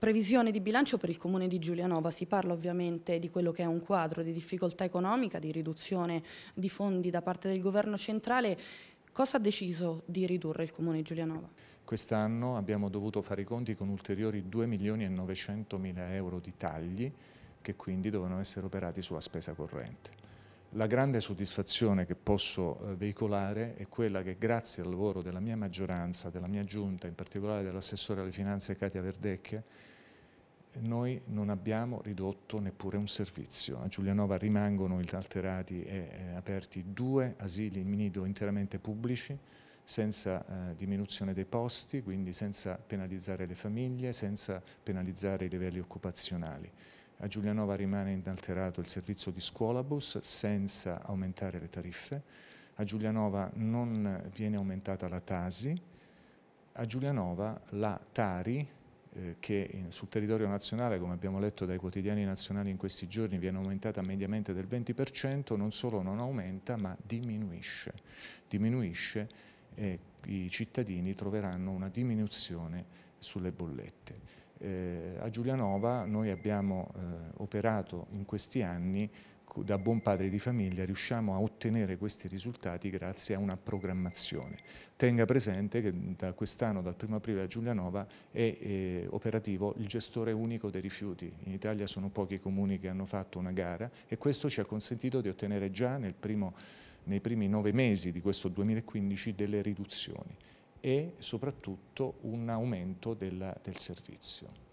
Previsione di bilancio per il comune di Giulianova, si parla ovviamente di quello che è un quadro di difficoltà economica, di riduzione di fondi da parte del governo centrale. Cosa ha deciso di ridurre il comune di Giulianova? Quest'anno abbiamo dovuto fare i conti con ulteriori 2 milioni e 900 mila euro di tagli che quindi dovevano essere operati sulla spesa corrente. La grande soddisfazione che posso eh, veicolare è quella che grazie al lavoro della mia maggioranza, della mia giunta, in particolare dell'assessore alle finanze Katia Verdecchia, noi non abbiamo ridotto neppure un servizio. A Giulianova rimangono inalterati e eh, aperti due asili in nido interamente pubblici, senza eh, diminuzione dei posti, quindi senza penalizzare le famiglie, senza penalizzare i livelli occupazionali. A Giulianova rimane inalterato il servizio di scuolabus senza aumentare le tariffe. A Giulianova non viene aumentata la Tasi. A Giulianova la Tari, eh, che in, sul territorio nazionale, come abbiamo letto dai quotidiani nazionali in questi giorni, viene aumentata mediamente del 20%, non solo non aumenta ma diminuisce. Diminuisce e i cittadini troveranno una diminuzione sulle bollette. Eh, a Giulianova noi abbiamo eh, operato in questi anni da buon padre di famiglia riusciamo a ottenere questi risultati grazie a una programmazione. Tenga presente che da quest'anno, dal 1 aprile a Giulianova, è eh, operativo il gestore unico dei rifiuti. In Italia sono pochi i comuni che hanno fatto una gara e questo ci ha consentito di ottenere già primo, nei primi nove mesi di questo 2015 delle riduzioni e soprattutto un aumento della, del servizio.